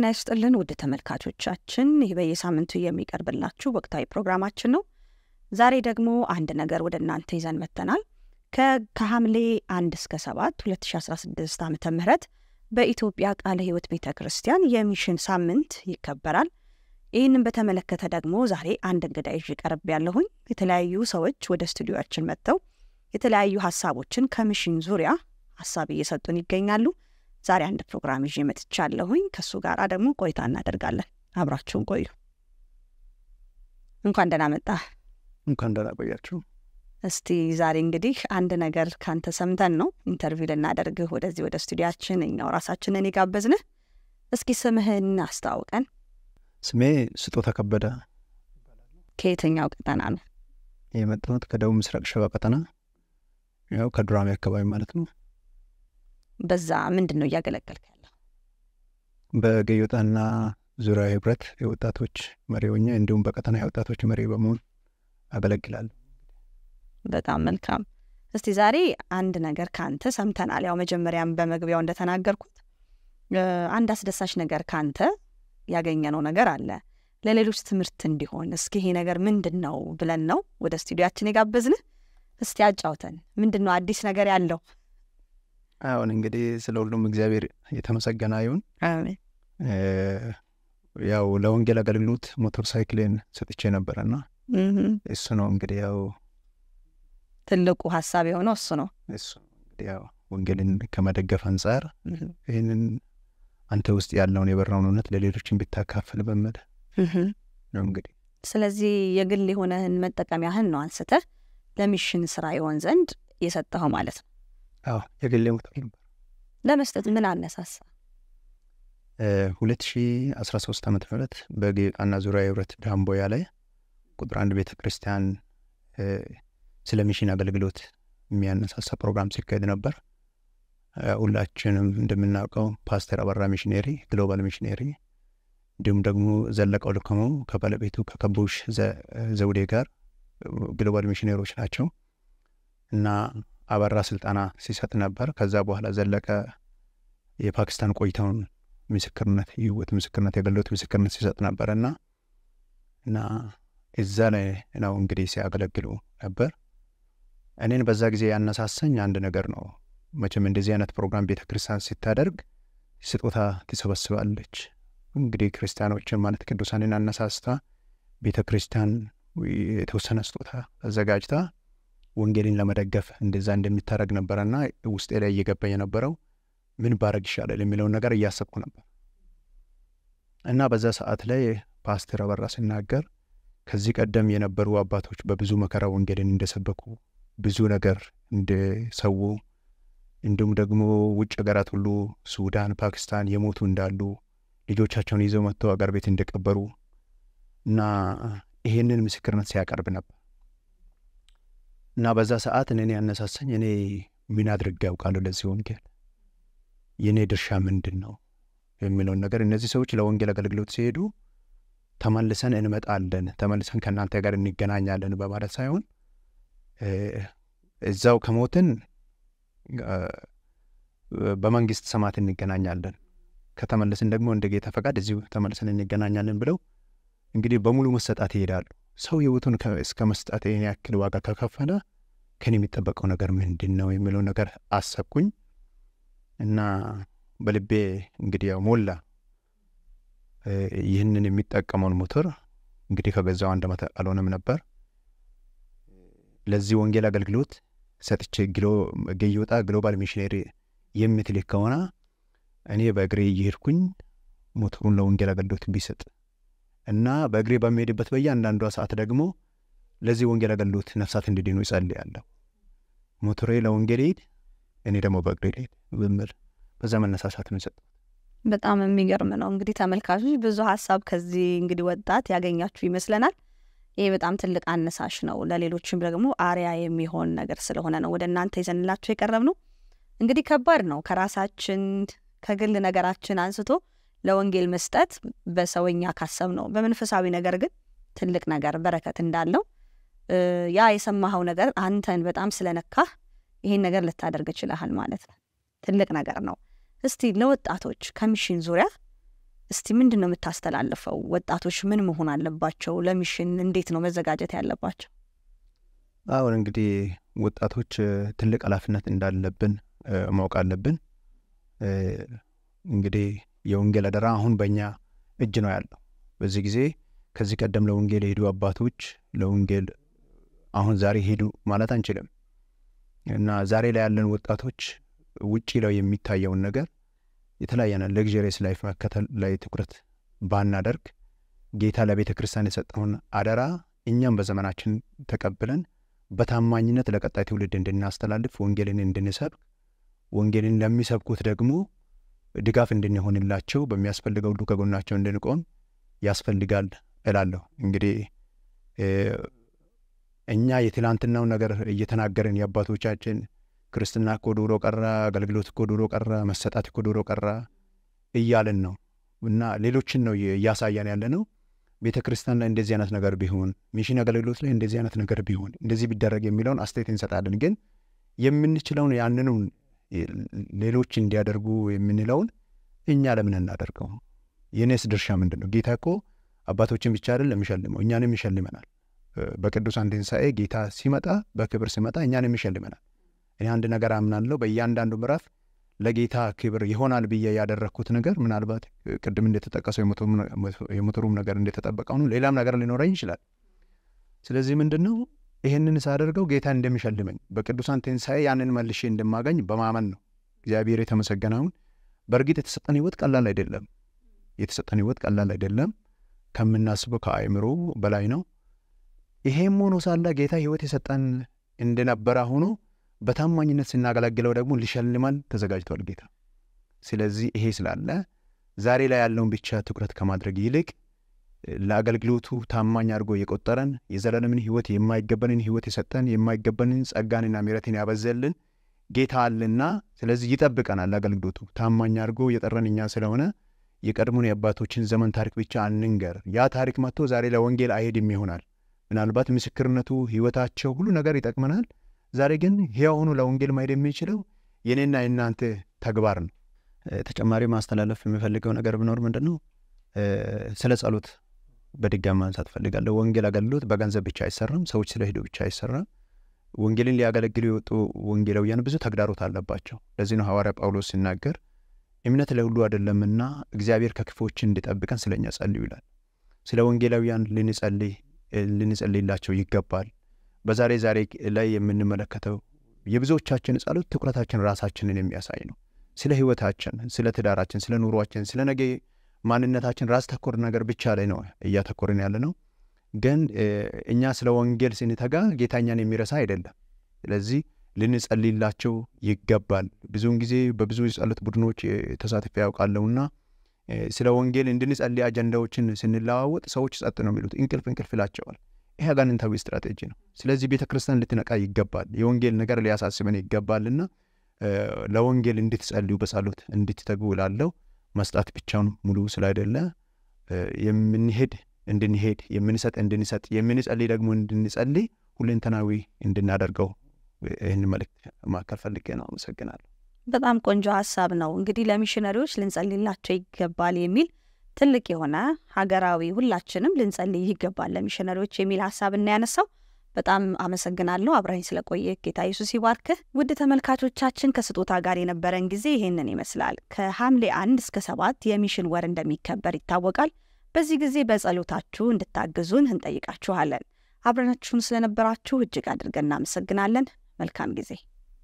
ጤና ይስጥልን ውድ ተመልካቾቻችን፣ ይህ በየሳምንቱ የሚቀርብላችሁ ወቅታዊ ፕሮግራማችን ነው። ዛሬ ደግሞ አንድ ነገር ወደ እናንተ ይዘን መጥተናል። ከሐምሌ 1 እስከ 7 2016 ዓመተ ምህረት በኢትዮጵያ ቃለ ሕይወት ቤተ ክርስቲያን የሚሽን ሳምንት ይከበራል። ይህንን በተመለከተ ደግሞ ዛሬ አንድ እንግዳ ይዤ ቀርብ ያለሁኝ የተለያዩ ሰዎች ወደ ስቱዲዮችን መጥተው የተለያዩ ሀሳቦችን ከሚሽን ዙሪያ ሀሳብ እየሰጡን ይገኛሉ። ዛሬ አንድ ፕሮግራም ይዤ መጥቻለሁኝ። ከእሱ ጋር ደግሞ ቆይታ እናደርጋለን። አብራችሁን ቆዩ። እንኳን ደህና መጣ። እንኳን ደህና ቆያችሁ። እስቲ ዛሬ እንግዲህ አንድ ነገር ካንተ ሰምተን ነው ኢንተርቪው ልናደርግህ ወደዚህ ወደ ስቱዲያችን እኛው ራሳችንን የጋበዝንህ። እስኪ ስምህን አስተዋውቀን። ስሜ ስጦታ ከበደ። ከየትኛው ቀጠና ነው የመጣሁት? ከደቡብ ምስራቅ ሸዋ ቀጠና ያው ከዱራሜ አካባቢ ማለት ነው። በዛ ምንድን ነው እያገለገልክ ያለው? በገዮጣና ዙሪያ ህብረት የወጣቶች መሪ ሆኜ እንዲሁም በቀጠና የወጣቶች መሪ በመሆን አገለግላለሁ። በጣም መልካም። እስቲ ዛሬ አንድ ነገር ከአንተ ሰምተናል። ያው መጀመሪያም በመግቢያው እንደተናገርኩት አንድ አስደሳች ነገር ከአንተ ያገኘነው ነገር አለ ለሌሎች ትምህርት እንዲሆን እስኪ ይሄ ነገር ምንድን ነው ብለን ነው ወደ ስቱዲያችን የጋበዝንህ። እስቲ አጫውተን፣ ምንድን ነው አዲስ ነገር ያለው? አሁን እንግዲህ ስለ ሁሉም እግዚአብሔር የተመሰገነ ይሁን። ያው ለወንጌል አገልግሎት ሞተር ሳይክሌን ሰጥቼ ነበረና እሱ ነው እንግዲህ ያው ትልቁ ሀሳብ የሆነው እሱ ነው። እሱ እንግዲህ ያው ወንጌልን ከመደገፍ አንጻር ይህንን አንተ ውስጥ ያለውን የበራውን እውነት ለሌሎችን ብታካፍል በመል ነው እንግዲህ ስለዚህ የግል የሆነህን መጠቀሚያህን ነው አንስተህ ለሚሽን ስራ ይሆን ዘንድ የሰጠኸው ማለት ነው። የግሌ መድረክ ነበር። ለመስጠት ምን አነሳሳ? ሶስት ዓ ም በጌቃና ዙሪያ የህብረት ዳምቦያ ላይ ቁጥር አንድ ቤተ ክርስቲያን ስለ ሚሽን አገልግሎት የሚያነሳሳ ፕሮግራም ሲካሄድ ነበር። ሁላችንም እንደምናውቀው ፓስተር አበራ ሚሽነሪ ግሎባል ሚሽነሪ እንዲሁም ደግሞ ዘለቀው ልከሞ ከባለቤቱ ከከቡሽ ዘውዴ ጋር ግሎባል ሚሽነሮች ናቸው እና አበራ ስልጠና ሲሰጥ ነበር። ከዛ በኋላ ዘለቀ የፓኪስታን ቆይታውን ምስክርነት የህይወት ምስክርነት የገለት ምስክርነት ሲሰጥ ነበር እና እና እዛ ላይ ነው እንግዲህ ሲያገለግሉ ነበር። እኔን በዛ ጊዜ ያነሳሰኝ አንድ ነገር ነው። መቼም እንደዚህ አይነት ፕሮግራም ቤተ ክርስቲያን ስታደርግ ስጦታ ትሰበስባለች። እንግዲህ ክርስቲያኖችን ማለት ቅዱሳንን አነሳስታ ቤተ ክርስቲያን የተወሰነ ስጦታ አዘጋጅታ ወንጌልን ለመደገፍ እንደዛ እንደሚታረግ ነበረና ውስጤ ላይ እየገባ የነበረው ምን ባረግ ይሻላል የሚለውን ነገር እያሰብኩ ነበር እና በዛ ሰዓት ላይ ፓስተር አበራ ሲናገር ከዚህ ቀደም የነበሩ አባቶች በብዙ መከራ ወንጌልን እንደሰበኩ ብዙ ነገር እንደሰው እንዲሁም ደግሞ ውጭ ሀገራት ሁሉ ሱዳን፣ ፓኪስታን የሞቱ እንዳሉ ልጆቻቸውን ይዘው መጥተው አገር ቤት እንደቀበሩ እና ይሄንን ምስክርነት ሲያቀርብ ነበር። እና በዛ ሰዓት እኔን ያነሳሰኝ እኔ ምን አድርጌ ያውቃለሁ ለዚህ ወንጌል የእኔ ድርሻ ምንድን ነው የሚለውን ነገር እነዚህ ሰዎች ለወንጌል አገልግሎት ሲሄዱ ተመልሰን እንመጣለን፣ ተመልሰን ከእናንተ ጋር እንገናኛለን በማለት ሳይሆን እዛው ከሞትን በመንግስት ሰማት እንገናኛለን፣ ከተመለስን ደግሞ እንደ ጌታ ፈቃድ እዚሁ ተመልሰን እንገናኛለን ብለው እንግዲህ በሙሉ መሰጣት ይሄዳሉ። ሰው ህይወቱን እስከ መስጠት ይህን ያክል ዋጋ ከከፈለ ከን የሚጠበቀው ነገር ምንድን ነው የሚለው ነገር አሰብኩኝ እና በልቤ እንግዲህ ያው ሞላ ይህንን የሚጠቀመውን ሞተር እንግዲህ ከገዛው አንድ መት አልሆነም ነበር ለዚህ ወንጌል አገልግሎት ሰጥቼ ገይወጣ ግሎባል ሚሽነሪ የምትልክ ከሆነ እኔ በእግሬ እየሄድኩኝ ሞተሩን ለወንጌል አገልግሎት ቢሰጥ እና በእግሬ በሚሄድበት በእያንዳንዷ ሰዓት ደግሞ ለዚህ ወንጌል አገልግሎት ነፍሳት እንዲድኑ ይጸልያለሁ። ሞቶሬ ለወንጌል ሄድ፣ እኔ ደግሞ በእግሬ ሄድ ብምል በዛ መነሳሳት ነው በጣም የሚገርም ነው። እንግዲህ ተመልካቾች ብዙ ሀሳብ ከዚህ እንግዲህ ወጣት ያገኛችሁ ይመስለናል። ይህ በጣም ትልቅ አነሳሽ ነው፣ ለሌሎችም ደግሞ አሪያ የሚሆን ነገር ስለሆነ ነው ወደ እናንተ ይዘንላችሁ የቀረብ ነው። እንግዲህ ከባድ ነው ከራሳችን ከግል ነገራችን አንስቶ ለወንጌል መስጠት በሰውኛ ካሰብ ነው። በመንፈሳዊ ነገር ግን ትልቅ ነገር በረከት እንዳለው ያ የሰማኸው ነገር አንተን በጣም ስለነካህ ይሄን ነገር ልታደርግ ችልሃል ማለት ነው። ትልቅ ነገር ነው። እስቲ ለወጣቶች ከሚሽን ዙሪያ እስቲ ምንድን ነው የምታስተላልፈው? ወጣቶች ምን መሆን አለባቸው? ለሚሽን እንዴት ነው መዘጋጀት ያለባቸው? አሁን እንግዲህ ወጣቶች ትልቅ ኃላፊነት እንዳለብን ማወቅ አለብን። እንግዲህ የወንጌል አደራ አሁን በእኛ እጅ ነው ያለው። በዚህ ጊዜ ከዚህ ቀደም ለወንጌል የሄዱ አባቶች ለወንጌል አሁን ዛሬ ሄዱ ማለት አንችልም እና ዛሬ ላይ ያለን ወጣቶች ውጭ ላይ የሚታየውን ነገር የተለያየ ለግዠሪየስ ላይፍ መከተል ላይ ትኩረት ባናደርግ ጌታ ለቤተ ክርስቲያን የሰጠውን አደራ እኛም በዘመናችን ተቀብለን በታማኝነት ለቀጣይ ትውልድ እንድናስተላልፍ ወንጌልን እንድንሰብክ ወንጌልን ለሚሰብኩት ደግሞ ድጋፍ እንድንሆንላቸው በሚያስፈልገው ሁሉ ከጎናቸው እንድንቆም ያስፈልጋል እላለሁ። እንግዲህ እኛ የትላንትናው ነገር እየተናገርን የአባቶቻችን ክርስትና እኮ ድሮ ቀራ፣ አገልግሎት እኮ ድሮ ቀራ፣ መሰጣት እኮ ድሮ ቀራ እያልን ነው እና ሌሎችን ነው እያሳያን ያለ ነው። ቤተ ክርስቲያን ላይ እንደዚህ አይነት ነገር ቢሆን፣ ሚሽን አገልግሎት ላይ እንደዚህ አይነት ነገር ቢሆን፣ እንደዚህ ቢደረግ የሚለውን አስተያየት እንሰጣለን። ግን የምንችለውን ያንኑን ሌሎች እንዲያደርጉ የምንለውን እኛ ለምን እናደርገው? የእኔስ ድርሻ ምንድን ነው? ጌታ እኮ አባቶችን ብቻ አይደለም የሚሸልመው እኛንም ይሸልመናል። በቅዱሳን ትንሣኤ ጌታ ሲመጣ በክብር ሲመጣ እኛንም ይሸልመናል። እኔ አንድ ነገር አምናለሁ። በእያንዳንዱ ምዕራፍ ለጌታ ክብር ይሆናል ብዬ ያደረግኩት ነገር ምናልባት ቅድም እንደተጠቀሰው የሞተሩም ነገር እንደተጠበቀው ነው። ሌላም ነገር ሊኖረኝ ይችላል። ስለዚህ ምንድን ነው ይህንን ሳደርገው ጌታ እንደሚሸልመኝ በቅዱሳን ትንሣኤ ያንን መልሼ እንደማገኝ በማመን ነው። እግዚአብሔር የተመሰገነ ይሁን። በእርግጥ የተሰጠን ህይወት ቀላል አይደለም። የተሰጠን ህይወት ቀላል አይደለም፣ ከምናስበው ከአእምሮ በላይ ነው። ይሄም ሆኖ ሳለ ጌታ ህይወት የሰጠን እንደነበረ ሆኖ በታማኝነት ስናገለግለው ደግሞ ሊሸልማን ተዘጋጅቷል ጌታ። ስለዚህ ይሄ ስላለ ዛሬ ላይ ያለውን ብቻ ትኩረት ከማድረግ ይልቅ ለአገልግሎቱ ታማኝ አድርጎ የቆጠረን የዘላለምን ህይወት የማይገባንን ህይወት የሰጠን የማይገባንን ጸጋንና ምሕረትን ያበዘልን ጌታ አለና፣ ስለዚህ ይጠብቀናል። አገልግሎቱ ታማኝ አድርጎ የጠረን እኛ ስለሆነ የቀድሞን የአባቶችን ዘመን ታሪክ ብቻ አንንገር። ያ ታሪክ መጥቶ ዛሬ ለወንጌል አይሄድም ይሆናል። ምናልባት ምስክርነቱ ህይወታቸው፣ ሁሉ ነገር ይጠቅመናል። ዛሬ ግን ሕያው ሆኖ ለወንጌል ማሄድ የሚችለው የኔና የእናንተ ተግባር ነው። ተጨማሪ ማስተላለፍ የሚፈልገው ነገር ብኖር ምንድን ነው? ስለ ጸሎት በድጋሚ ማንሳት ፈልጋለሁ። ወንጌል አገልግሎት በገንዘብ ብቻ አይሰራም፣ ሰዎች ስለሄዱ ብቻ አይሰራም። ወንጌልን ሊያገለግሉ የወጡ ወንጌላውያን ብዙ ተግዳሮት አለባቸው። ለዚህ ነው ሐዋርያ ጳውሎስ ሲናገር እምነት ለሁሉ አይደለምና እግዚአብሔር ከክፎች እንዲጠብቀን ስለኛ ጸልዩ ይላል። ስለ ወንጌላውያን ልንጸልይላቸው ይገባል። በዛሬ ዛሬ ላይ የምንመለከተው የብዙዎቻችን ጸሎት ትኩረታችን ራሳችንን የሚያሳይ ነው። ስለ ህይወታችን፣ ስለ ትዳራችን፣ ስለ ኑሯችን፣ ስለ ነገ ማንነታችን ራስ ተኮር ነገር ብቻ ላይ ነው እያተኮርን ያለ ነው። ግን እኛ ስለ ወንጌል ስንተጋ ጌታኛን የሚረሳ አይደለም። ስለዚህ ልንጸልይላቸው ይገባል። ብዙውን ጊዜ በብዙ የጸሎት ቡድኖች ተሳትፎ ያውቃለሁና ስለ ወንጌል እንድንጸልይ አጀንዳዎችን ስንለዋወጥ ሰዎች ጸጥ ነው የሚሉት፣ እንቅልፍ እንቅልፍ ይላቸዋል። ይሄ አጋንንታዊ ስትራቴጂ ነው። ስለዚህ ቤተ ክርስቲያን ልትነቃ ይገባል። የወንጌል ነገር ሊያሳስበን ይገባልና ለወንጌል እንድትጸልዩ በጸሎት እንድትተጉ እላለሁ። መስጣት ብቻውን ሙሉ ስላይደለ የምንሄድ እንድንሄድ የምንሰጥ እንድንሰጥ የምንጸልይ ደግሞ እንድንጸልይ ሁለንተናዊ እንድናደርገው ይህን መልእክት ማካከል ፈልጌ ነው። አመሰግናለሁ። በጣም ቆንጆ ሀሳብ ነው። እንግዲህ ለሚሽነሪዎች ልንጸልይላቸው ይገባል የሚል ትልቅ የሆነ ሀገራዊ ሁላችንም ልንጸልይ ይገባል ለሚሽነሪዎች የሚል ሀሳብ እናያነሳው በጣም አመሰግናለሁ አብረኝ ስለቆየ። ጌታ ኢየሱስ ይባርክህ። ውድ ተመልካቾቻችን ከስጦታ ጋር የነበረን ጊዜ ይህንን ይመስላል። ከሐምሌ አንድ እስከ ሰባት የሚሽን ወር እንደሚከበር ይታወቃል። በዚህ ጊዜ በጸሎታችሁ እንድታግዙን እንጠይቃችኋለን። አብረናችሁን ስለነበራችሁ እጅግ አድርገን እናመሰግናለን። መልካም ጊዜ